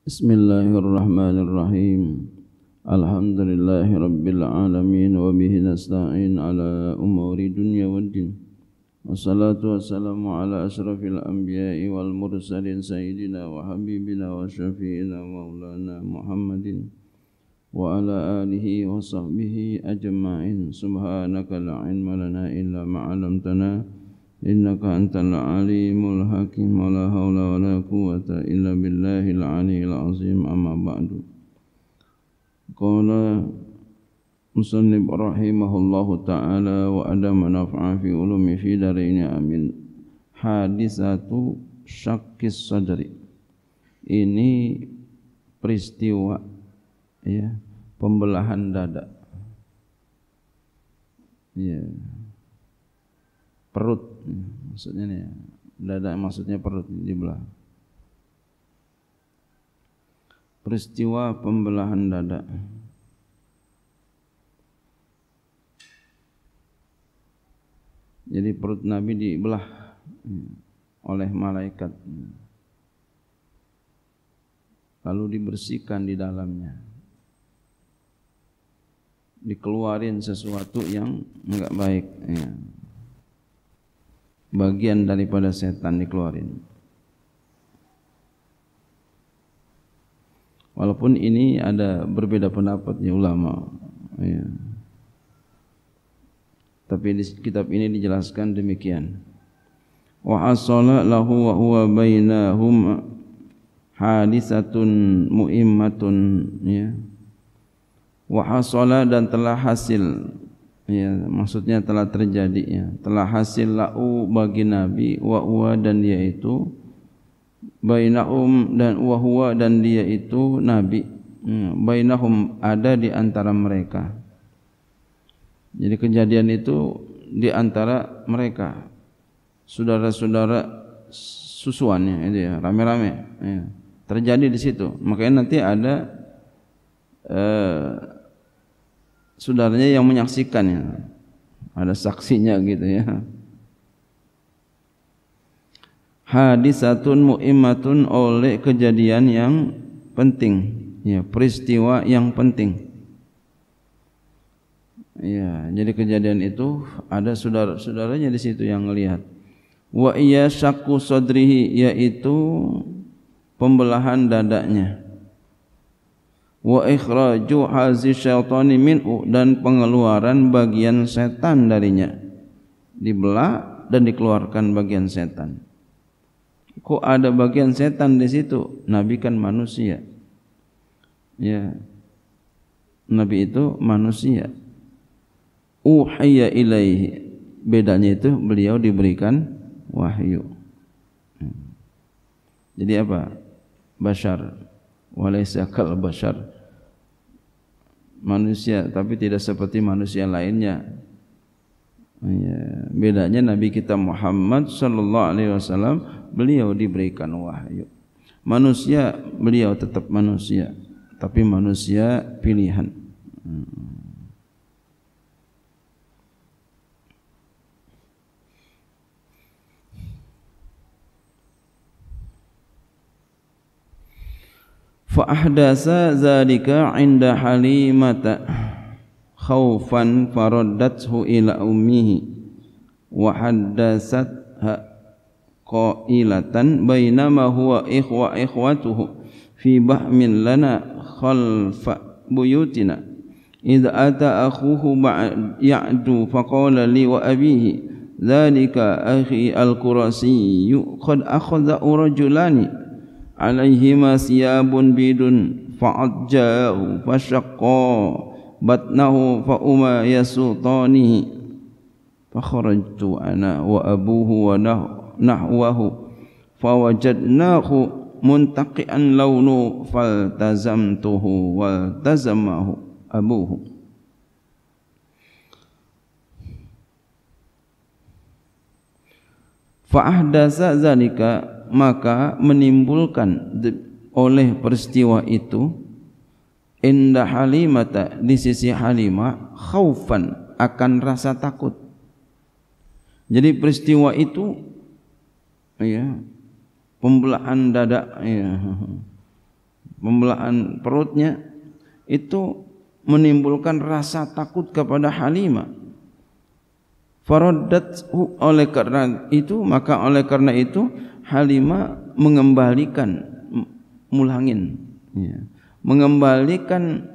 Bismillahirrahmanirrahim. Alhamdulillahi rabbil alamin wa bihi nasta'in ala umuri dunya waddin. Wassalatu wassalamu ala asrafil anbiya'i wal mursalin sayyidina wa habibina wa syafi'ina maulana Muhammadin wa ala alihi wa sahbihi ajma'in. Subhanaka la ilma lana illa ma'alamtana. إنك أنت العليم الحكيم ولا حول ولا قوة إلا بالله العلي العظيم أما بعد قال مصنب رحمه الله تعالى وأدم نفع في علوم في دارين آمين حادثة شق الصدر ini peristiwa ya pembelahan dada ya perut maksudnya ni dada maksudnya perut dibelah peristiwa pembelahan dada jadi perut nabi dibelah hmm, oleh malaikat lalu dibersihkan di dalamnya dikeluarin sesuatu yang enggak baik ya bagian daripada setan dikeluarin. Walaupun ini ada berbeda pendapatnya ulama. Ya. Tapi di kitab ini dijelaskan demikian. Wa asala lahu wa huwa bainahum hadisatun muimmatun ya. Wa hasala dan telah hasil ya maksudnya telah terjadinya telah hasil lau bagi nabi wa huwa dan dia itu bainahum dan wa huwa dan dia itu nabi hmm, bainahum ada di antara mereka jadi kejadian itu di antara mereka saudara-saudara susuannya itu ya rame-rame ya, terjadi di situ makanya nanti ada eh, saudaranya yang menyaksikannya ada saksinya gitu ya hadisatun muimmatun oleh kejadian yang penting ya peristiwa yang penting ya jadi kejadian itu ada saudara-saudaranya di situ yang melihat wa iya syakku yaitu pembelahan dadanya wa ikhraju hazi syaitani min'u dan pengeluaran bagian setan darinya dibelah dan dikeluarkan bagian setan kok ada bagian setan di situ nabi kan manusia ya nabi itu manusia Uhiya ilaihi bedanya itu beliau diberikan wahyu hmm. jadi apa Bashar walaysa kal bashar manusia tapi tidak seperti manusia lainnya ya, bedanya nabi kita Muhammad sallallahu alaihi wasallam beliau diberikan wahyu manusia beliau tetap manusia tapi manusia pilihan hmm. فأحدث ذلك عند حليمة خوفا فردته إلى أمه وحدثتها قائلة بينما هو إخوة إخوته في بحم لنا خلف بيوتنا إذ أتى أخوه يعدو فقال لي وأبيه ذلك أخي الكراسي قد أخذ رجلان عليهما ثياب بيد فعجاه فشقا بطنه فأما يسلطانه فخرجت أنا وأبوه ونحوه فوجدناه منتقئا لونه فالتزمته والتزمه أبوه فأحدث ذلك maka menimbulkan oleh peristiwa itu indah halimata di sisi halimah khaufan akan rasa takut jadi peristiwa itu ya pembelahan dada ya pembelahan perutnya itu menimbulkan rasa takut kepada halimah faradat oleh karena itu maka oleh karena itu Halima mengembalikan mulangin ya. mengembalikan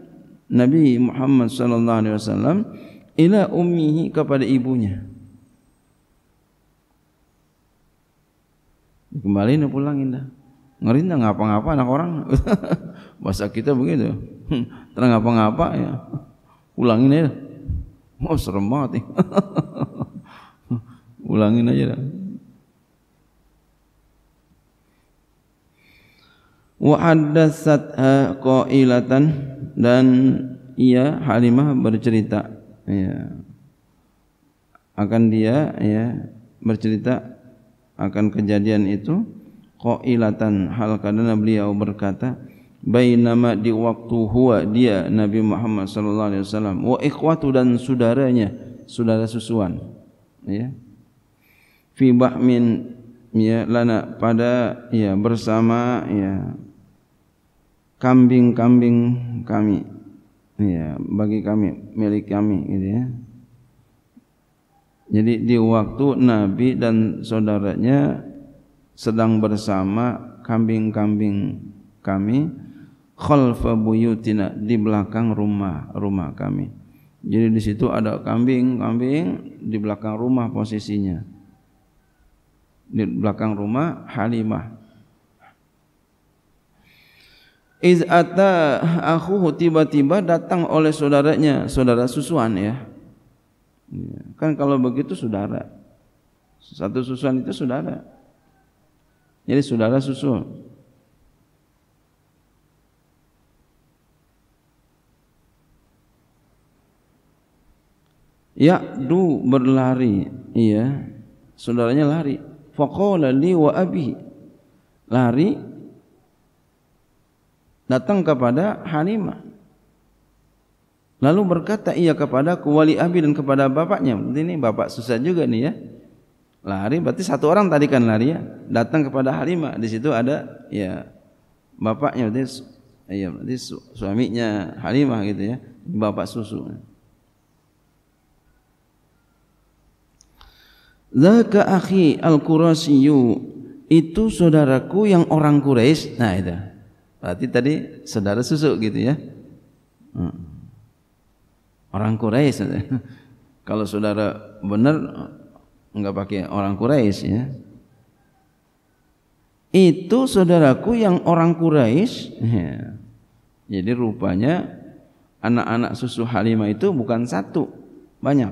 Nabi Muhammad sallallahu alaihi wasallam ila ummihi kepada ibunya Kembali kembaliin pulangin dah ngeri dah ngapa-ngapa anak orang bahasa kita begitu terang apa ngapa ya pulangin aja oh serem banget nih ya. Ulangin aja dah. Wa haddatsat qailatan dan ia Halimah bercerita ya. akan dia ya bercerita akan kejadian itu qailatan hal kadana beliau berkata bainama di waktu huwa dia Nabi Muhammad sallallahu alaihi wasallam wa ikhwatu dan saudaranya saudara susuan ya fi bahmin ya lana pada ya bersama ya kambing-kambing kami ya bagi kami milik kami gitu ya jadi di waktu nabi dan saudaranya sedang bersama kambing-kambing kami khalfa buyutina di belakang rumah rumah kami jadi di situ ada kambing-kambing di belakang rumah posisinya di belakang rumah Halimah. Iz ata aku tiba-tiba datang oleh saudaranya, saudara susuan ya. ya. Kan kalau begitu saudara. Satu susuan itu saudara. Jadi saudara susu. Ya du berlari, iya. Saudaranya lari faqala li wa abi lari datang kepada Halima lalu berkata ia kepada wali abi dan kepada bapaknya ini bapak susah juga nih ya lari berarti satu orang tadi kan lari ya datang kepada Halima di situ ada ya bapaknya berarti ya berarti suaminya Halima gitu ya bapak susu. Zaka akhi al Qurasiyu itu saudaraku yang orang Quraisy. Nah itu. Berarti tadi saudara susu gitu ya. Hmm. Orang Quraisy. Kalau saudara benar enggak pakai orang Quraisy ya. Itu saudaraku yang orang Quraisy. Ya. Jadi rupanya anak-anak susu Halimah itu bukan satu, banyak.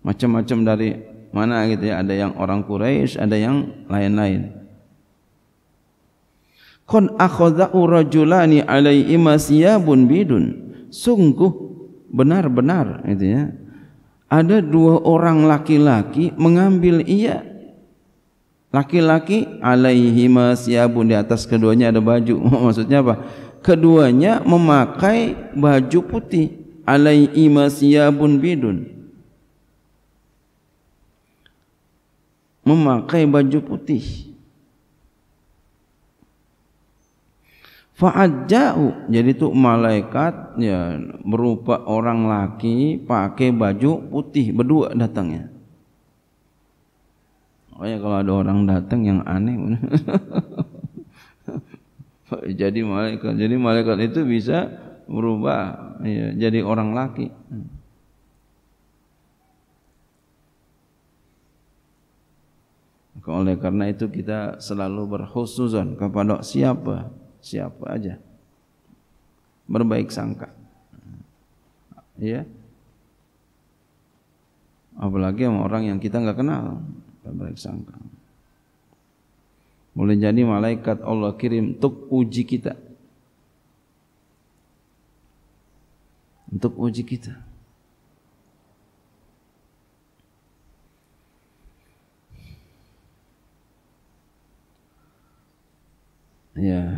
Macam-macam dari mana gitu ya ada yang orang Quraisy ada yang lain-lain kon akhadha urajulani alai masyabun bidun sungguh benar-benar gitu ya ada dua orang laki-laki mengambil ia laki-laki alaihi masyabun di atas keduanya ada baju maksudnya apa keduanya memakai baju putih alaihi masyabun bidun memakai baju putih. Fa'ajau jadi itu malaikat ya berupa orang laki pakai baju putih berdua datangnya. Oh ya kalau ada orang datang yang aneh. jadi malaikat jadi malaikat itu bisa berubah ya, jadi orang laki. Maka oleh karena itu kita selalu berhusnuzon kepada siapa? Siapa aja. Berbaik sangka. Ya. Apalagi sama orang yang kita enggak kenal, berbaik sangka. Boleh jadi malaikat Allah kirim untuk uji kita. Untuk uji kita. Ya.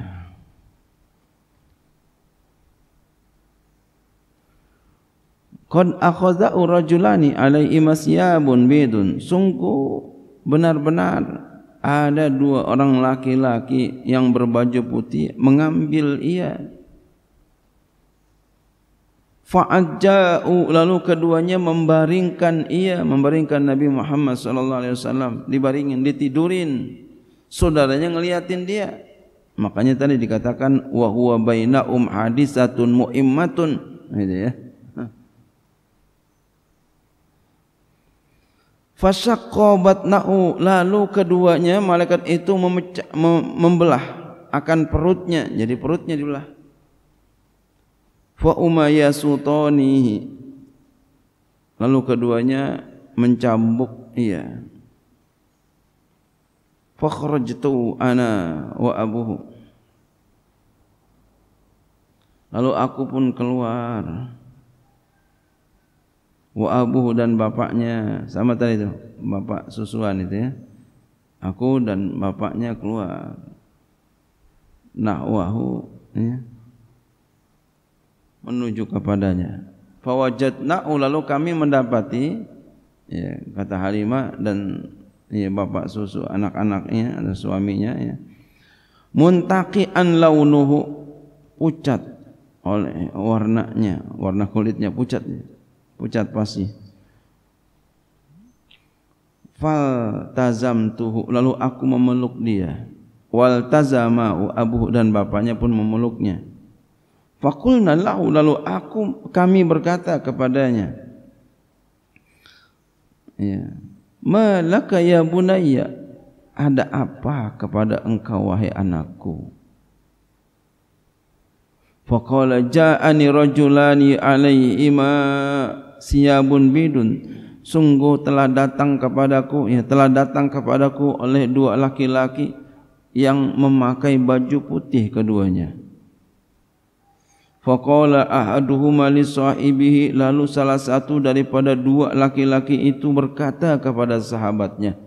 Qad akhadha urajulani alaihi masyabun bidun. Sungguh benar-benar ada dua orang laki-laki yang berbaju putih mengambil ia faajau lalu keduanya membaringkan ia membaringkan Nabi Muhammad saw dibaringin ditidurin saudaranya ngeliatin dia Makanya tadi dikatakan wa huwa baina um hadisatun muimmatun gitu ya. Fasaqqabatnahu lalu keduanya malaikat itu memecah, membelah akan perutnya jadi perutnya dibelah. Fa umayya lalu keduanya mencambuk iya fakhrajtu ana wa abuhu lalu aku pun keluar wa abuhu dan bapaknya sama tadi itu bapak susuan itu ya aku dan bapaknya keluar nahwahu ya menuju kepadanya fawajadna lalu kami mendapati ya kata Halimah dan ya, bapak susu anak-anaknya ada suaminya ya muntaqian launuhu pucat oleh warnanya warna kulitnya pucat pucat pasti fal tazam tazamtuhu lalu aku memeluk dia wal tazama abu dan bapaknya pun memeluknya fakulna lahu lalu aku kami berkata kepadanya ya Malaka ya bunayya Ada apa kepada engkau wahai anakku Faqala ja'ani rajulani alaihima siyabun bidun Sungguh telah datang kepadaku ya telah datang kepadaku oleh dua laki-laki yang memakai baju putih keduanya Faqala ahaduhuma li sahibihi lalu salah satu daripada dua laki-laki itu berkata kepada sahabatnya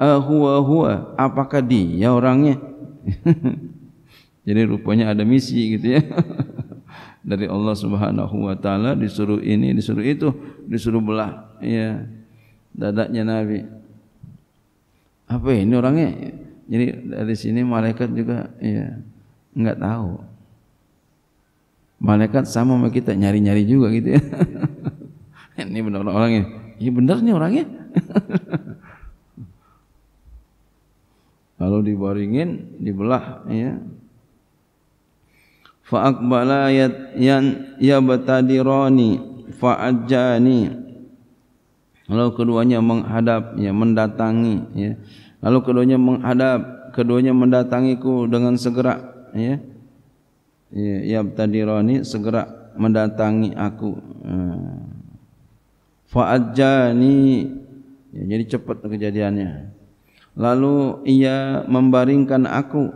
Ahuwa hua apakah dia orangnya Jadi rupanya ada misi gitu ya dari Allah Subhanahu wa taala disuruh ini disuruh itu disuruh belah ya dadanya nabi apa ini orangnya jadi dari sini malaikat juga ya enggak tahu malaikat sama sama kita nyari-nyari juga gitu ya. ini ya. benar orang orangnya. Ini ya benar ni orangnya. Kalau dibaringin, dibelah ya. Fa aqbala ayat yan yabtadirani fa ajani. Lalu keduanya menghadap ya mendatangi ya. Lalu keduanya menghadap, keduanya mendatangiku dengan segera ya ya, ya tadirani segera mendatangi aku ha. faajjani ya, jadi cepat kejadiannya lalu ia membaringkan aku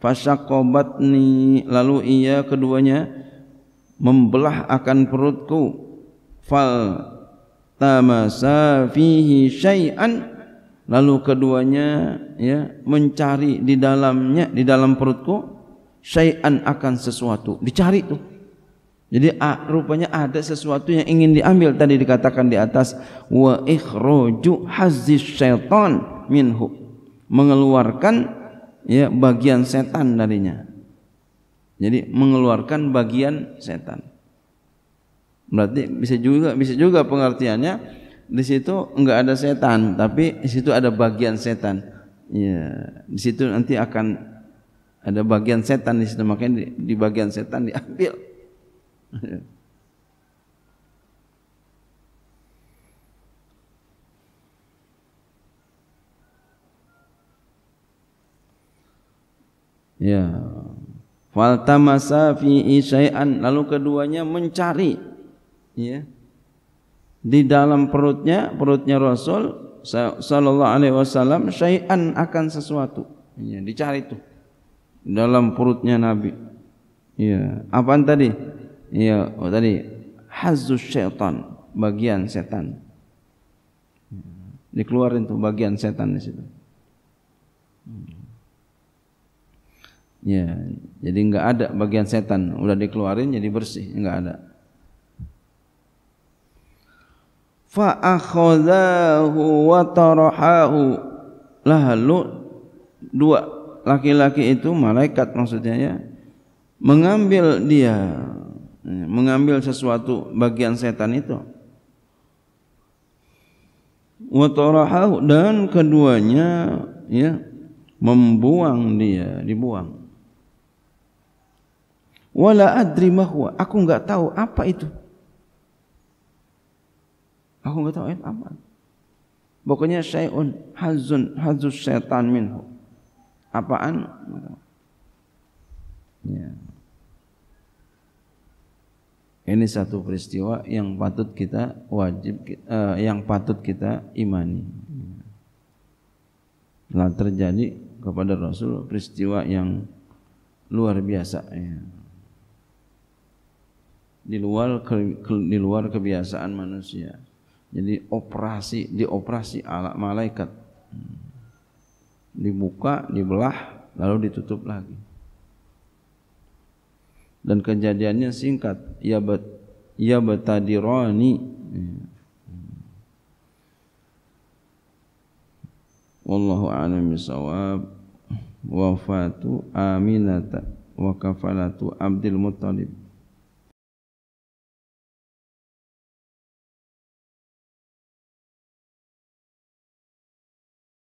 fasyaqabatni lalu ia keduanya membelah akan perutku fal tamasa fihi syai'an lalu keduanya ya mencari di dalamnya di dalam perutku syai'an akan sesuatu dicari tuh jadi rupanya ada sesuatu yang ingin diambil tadi dikatakan di atas wa ikhruju hazis syaitan minhu mengeluarkan ya bagian setan darinya jadi mengeluarkan bagian setan berarti bisa juga bisa juga pengertiannya di situ enggak ada setan tapi di situ ada bagian setan ya di situ nanti akan ada bagian setan di situ makanya di, di bagian setan diambil. ya. Falta masa fi isyai'an lalu keduanya mencari ya. Di dalam perutnya, perutnya Rasul sallallahu alaihi wasallam syai'an akan sesuatu. Ya, dicari tuh dalam perutnya Nabi. Ya, apaan tadi? Ya, oh, tadi hazus syaitan, bagian setan. Ya. Dikeluarin tuh bagian setan di situ. Ya, jadi enggak ada bagian setan, udah dikeluarin jadi bersih, enggak ada. Fa akhadhahu wa tarahahu. Lalu dua laki-laki itu malaikat maksudnya ya mengambil dia ya, mengambil sesuatu bagian setan itu wathorahu dan keduanya ya membuang dia dibuang wala adri mahwa aku enggak tahu apa itu aku enggak tahu apa pokoknya syai'un hazun hazus syaitan minhu apaan ya. ini satu peristiwa yang patut kita wajib uh, yang patut kita imani telah ya. terjadi kepada Rasul peristiwa yang luar biasa ya. di luar ke, ke, di luar kebiasaan manusia jadi operasi dioperasi ala malaikat dibuka, dibelah, lalu ditutup lagi. Dan kejadiannya singkat. Ya bet, ya betadirani. Wallahu a'lam bisawab. Wafatu aminat wa kafalatu Abdul Muttalib.